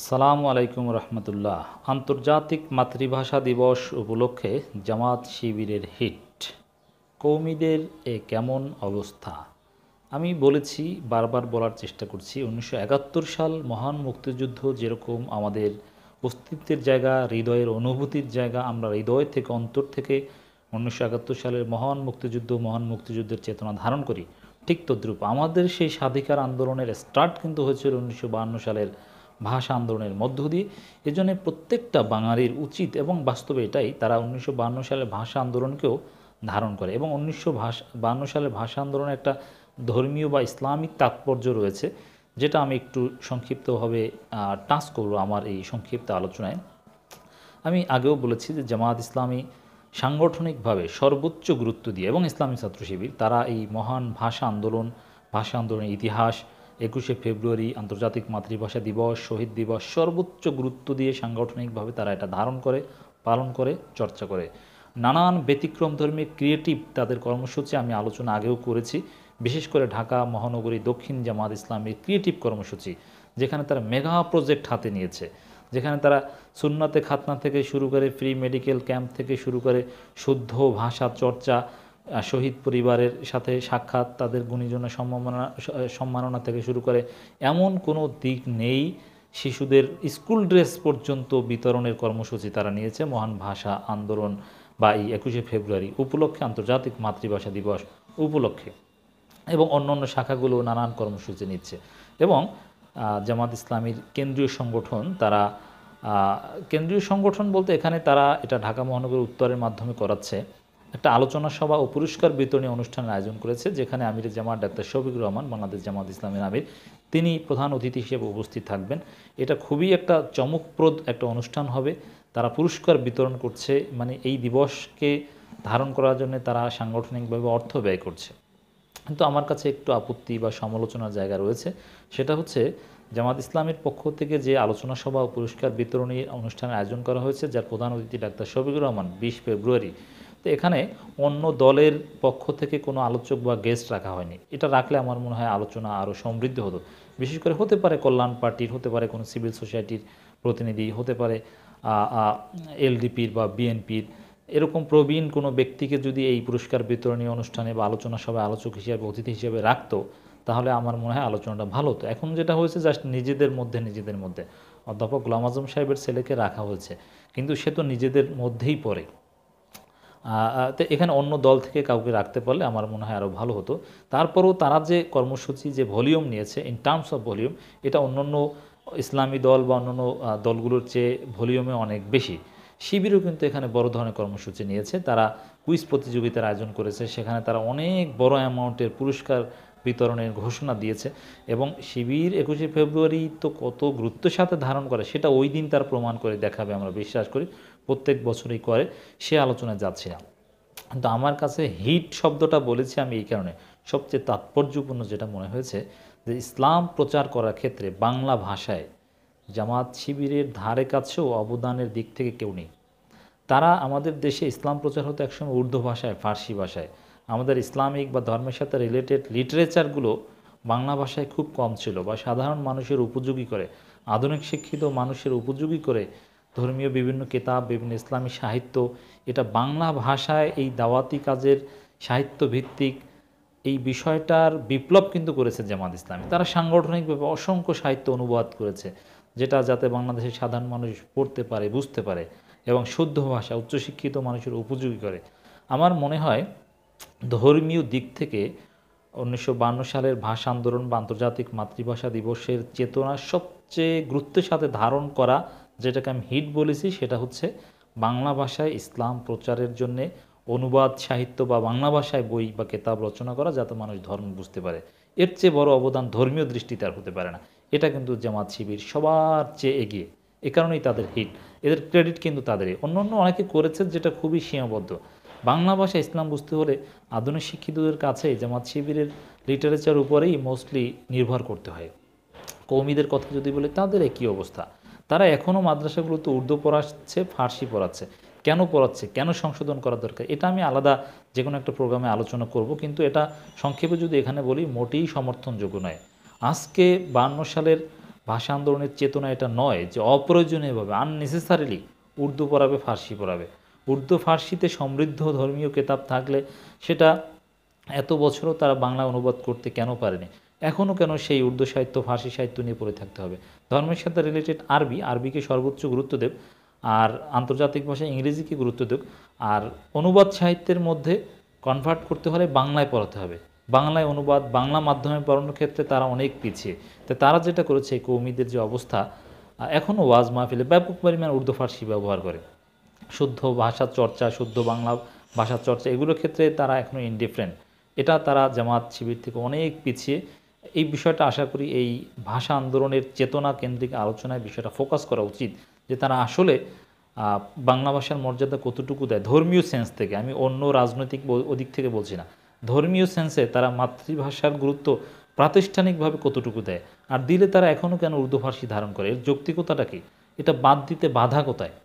আসসালামু আলাইকুম রহমতুল্লাহ আন্তর্জাতিক মাতৃভাষা দিবস উপলক্ষে জামাত শিবিরের হিট কৌমিদের এ কেমন অবস্থা আমি বলেছি বারবার বলার চেষ্টা করছি উনিশশো সাল মহান মুক্তিযুদ্ধ যেরকম আমাদের অস্তিত্বের জায়গা হৃদয়ের অনুভূতির জায়গা আমরা হৃদয় থেকে অন্তর থেকে উনিশশো সালের মহান মুক্তিযুদ্ধ মহান মুক্তিযুদ্ধের চেতনা ধারণ করি ঠিক তদ্রুপ আমাদের সেই স্বাধিকার আন্দোলনের স্টার্ট কিন্তু হয়েছিল উনিশশো সালের ভাষা আন্দোলনের মধ্য দিয়ে এজন্য প্রত্যেকটা বাঙালির উচিত এবং বাস্তবে এটাই তারা উনিশশো সালে ভাষা আন্দোলনকেও ধারণ করে এবং উনিশশো ভাষা সালে ভাষা আন্দোলনে একটা ধর্মীয় বা ইসলামিক তাৎপর্য রয়েছে যেটা আমি একটু সংক্ষিপ্তভাবে টাচ করব আমার এই সংক্ষিপ্ত আলোচনায় আমি আগেও বলেছি যে জামাত ইসলামী সাংগঠনিকভাবে সর্বোচ্চ গুরুত্ব দিয়ে এবং ইসলামী ছাত্র শিবির তারা এই মহান ভাষা আন্দোলন ভাষা আন্দোলনের ইতিহাস একুশে ফেব্রুয়ারি আন্তর্জাতিক মাতৃভাষা দিবস শহীদ দিবস সর্বোচ্চ গুরুত্ব দিয়ে সাংগঠনিকভাবে তারা এটা ধারণ করে পালন করে চর্চা করে নানান ব্যতিক্রমধর্মী ক্রিয়েটিভ তাদের কর্মসূচি আমি আলোচনা আগেও করেছি বিশেষ করে ঢাকা মহানগরী দক্ষিণ জামাত ইসলামের ক্রিয়েটিভ কর্মসূচি যেখানে তারা মেগা প্রজেক্ট হাতে নিয়েছে যেখানে তারা সুন্নাতে খাতনা থেকে শুরু করে ফ্রি মেডিকেল ক্যাম্প থেকে শুরু করে শুদ্ধ ভাষা চর্চা শহীদ পরিবারের সাথে সাক্ষাৎ তাদের গুণীজনের সম্মাননা সম্মাননা থেকে শুরু করে এমন কোনো দিক নেই শিশুদের স্কুল ড্রেস পর্যন্ত বিতরণের কর্মসূচি তারা নিয়েছে মহান ভাষা আন্দোলন বা এই একুশে ফেব্রুয়ারি উপলক্ষে আন্তর্জাতিক মাতৃভাষা দিবস উপলক্ষে এবং অন্য অন্য শাখাগুলো নানান কর্মসূচি নিচ্ছে এবং জামাত ইসলামীর কেন্দ্রীয় সংগঠন তারা কেন্দ্রীয় সংগঠন বলতে এখানে তারা এটা ঢাকা মহানগর উত্তরের মাধ্যমে করাচ্ছে একটা আলোচনা সভা ও পুরস্কার বিতরণী অনুষ্ঠানের আয়োজন করেছে যেখানে আমির জামাত ডাক্তার শফিক রহমান বাংলাদেশ জামাত ইসলামের আমির তিনি প্রধান অতিথি হিসেবে উপস্থিত থাকবেন এটা খুবই একটা চমকপ্রদ একটা অনুষ্ঠান হবে তারা পুরস্কার বিতরণ করছে মানে এই দিবসকে ধারণ করার জন্য তারা সাংগঠনিকভাবে অর্থ ব্যয় করছে কিন্তু আমার কাছে একটু আপত্তি বা সমালোচনার জায়গা রয়েছে সেটা হচ্ছে জামাত ইসলামের পক্ষ থেকে যে আলোচনা সভা ও পুরস্কার বিতরণী অনুষ্ঠানের আয়োজন করা হয়েছে যার প্রধান অতিথি ডাক্তার শফিকুর রহমান বিশ ফেব্রুয়ারি তো এখানে অন্য দলের পক্ষ থেকে কোনো আলোচক বা গেস্ট রাখা হয়নি এটা রাখলে আমার মনে হয় আলোচনা আরও সমৃদ্ধ হতো বিশেষ করে হতে পারে কল্যাণ পার্টির হতে পারে কোনো সিভিল সোসাইটির প্রতিনিধি হতে পারে এলডিপির বা বিএনপির এরকম প্রবীণ কোনো ব্যক্তিকে যদি এই পুরস্কার বিতরণী অনুষ্ঠানে বা আলোচনা সভায় আলোচক হিসেবে অতিথি হিসেবে রাখত তাহলে আমার মনে হয় আলোচনাটা ভালো হতো এখন যেটা হয়েছে জাস্ট নিজেদের মধ্যে নিজেদের মধ্যে অধ্যাপক গোলাম আজম সাহেবের ছেলেকে রাখা হয়েছে কিন্তু সে তো নিজেদের মধ্যেই পড়ে তো এখানে অন্য দল থেকে কাউকে রাখতে পারলে আমার মনে হয় আরও ভালো হতো তারপরেও তারা যে কর্মসূচি যে ভলিউম নিয়েছে ইন টার্মস অফ ভলিউম এটা অন্যান্য ইসলামী দল বা অন্যান্য দলগুলোর চেয়ে ভলিউমে অনেক বেশি শিবিরও কিন্তু এখানে বড় ধরনের কর্মসূচি নিয়েছে তারা কুইজ প্রতিযোগিতার আয়োজন করেছে সেখানে তারা অনেক বড় অ্যামাউন্টের পুরস্কার বিতরণের ঘোষণা দিয়েছে এবং শিবির একুশে ফেব্রুয়ারি তো কত গুরুত্বের সাথে ধারণ করে সেটা ওই দিন তার প্রমাণ করে দেখাবে আমরা বিশ্বাস করি প্রত্যেক বছরই করে সে আলোচনায় যাচ্ছি না কিন্তু আমার কাছে হিট শব্দটা বলেছি আমি এই কারণে সবচেয়ে তাৎপর্যপূর্ণ যেটা মনে হয়েছে যে ইসলাম প্রচার করার ক্ষেত্রে বাংলা ভাষায় জামাত শিবিরের ধারে কাছেও অবদানের দিক থেকে কেউ নেই তারা আমাদের দেশে ইসলাম প্রচার হতো একসময় উর্দু ভাষায় ফার্সি ভাষায় আমাদের ইসলামিক বা ধর্মের সাথে রিলেটেড লিটারেচারগুলো বাংলা ভাষায় খুব কম ছিল বা সাধারণ মানুষের উপযোগী করে আধুনিক শিক্ষিত মানুষের উপযোগী করে ধর্মীয় বিভিন্ন কেতাব বিভিন্ন ইসলামী সাহিত্য এটা বাংলা ভাষায় এই দাওয়াতি কাজের সাহিত্য ভিত্তিক এই বিষয়টার বিপ্লব কিন্তু করেছে জামাত ইসলামী তারা সাংগঠনিকভাবে অসংখ্য সাহিত্য অনুবাদ করেছে যেটা যাতে বাংলাদেশের সাধারণ মানুষ পড়তে পারে বুঝতে পারে এবং শুদ্ধ ভাষা উচ্চশিক্ষিত মানুষের উপযোগী করে আমার মনে হয় ধর্মীয় দিক থেকে উনিশশো সালের ভাষা আন্দোলন বা আন্তর্জাতিক মাতৃভাষা দিবসের চেতনা সবচেয়ে গুরুত্বের সাথে ধারণ করা যেটাকে আমি হিট বলেছি সেটা হচ্ছে বাংলা ভাষায় ইসলাম প্রচারের জন্য অনুবাদ সাহিত্য বা বাংলা ভাষায় বই বা কেতাব রচনা করা যাতে মানুষ ধর্ম বুঝতে পারে এর চেয়ে বড় অবদান ধর্মীয় দৃষ্টিতে আর হতে পারে না এটা কিন্তু জামাত শিবির সবার চেয়ে এগিয়ে এ কারণেই তাদের হিট এদের ক্রেডিট কিন্তু তাদেরই অন্য অন্য অনেকে করেছে যেটা খুবই সীমাবদ্ধ বাংলা ভাষা ইসলাম বুঝতে হলে আধুনিক শিক্ষিতদের কাছে জামাত শিবিরের লিটারেচার উপরেই মোস্টলি নির্ভর করতে হয় কৌমিদের কথা যদি বলে তাদের একই অবস্থা তারা এখনও মাদ্রাসাগুলোতে উর্দু পড়াচ্ছে ফার্সি পড়াচ্ছে কেন পড়াচ্ছে কেন সংশোধন করা দরকার এটা আমি আলাদা যে কোনো একটা প্রোগ্রামে আলোচনা করব কিন্তু এটা সংক্ষেপে যদি এখানে বলি মোটেই সমর্থনযোগ্য নয় আজকে বান্ন সালের ভাষা আন্দোলনের চেতনা এটা নয় যে অপ্রয়োজনীয়ভাবে আননেসেসারিলি উর্দু পড়াবে ফার্সি পড়াবে উর্দু ফার্সিতে সমৃদ্ধ ধর্মীয় কেতাব থাকলে সেটা এত বছরও তারা বাংলা অনুবাদ করতে কেন পারেনি এখনও কেন সেই উর্দু সাহিত্য ফার্সি সাহিত্য নিয়ে পড়ে থাকতে হবে ধর্মের সাথে রিলেটেড আরবি আরবিকে সর্বোচ্চ গুরুত্ব দেব আর আন্তর্জাতিক ভাষায় ইংরেজিকে গুরুত্ব দেব আর অনুবাদ সাহিত্যের মধ্যে কনভার্ট করতে হলে বাংলায় পড়াতে হবে বাংলায় অনুবাদ বাংলা মাধ্যমে পড়ানোর ক্ষেত্রে তারা অনেক পিছিয়ে তো তারা যেটা করেছে কৌমিদের যে অবস্থা এখনও ওয়াজ মাহফিলে ব্যাপক পরিমাণ উর্দু ফার্সি ব্যবহার করে শুদ্ধ ভাষা চর্চা শুদ্ধ বাংলা ভাষা চর্চা এগুলোর ক্ষেত্রে তারা এখনও ইনডিফারেন্ট এটা তারা জামাত শিবির থেকে অনেক পিছিয়ে এই বিষয়টা আশা করি এই ভাষা আন্দোলনের চেতনা কেন্দ্রিক আলোচনায় বিষয়টা ফোকাস করা উচিত যে তারা আসলে বাংলা ভাষার মর্যাদা কতটুকু দেয় ধর্মীয় সেন্স থেকে আমি অন্য রাজনৈতিক ওদিক থেকে বলছি না ধর্মীয় সেন্সে তারা মাতৃভাষার গুরুত্ব প্রাতিষ্ঠানিকভাবে কতটুকু দেয় আর দিলে তারা এখনও কেন উর্দুভাষী ধারণ করে এর যৌক্তিকতাটা কি এটা বাদ দিতে বাধা কোথায়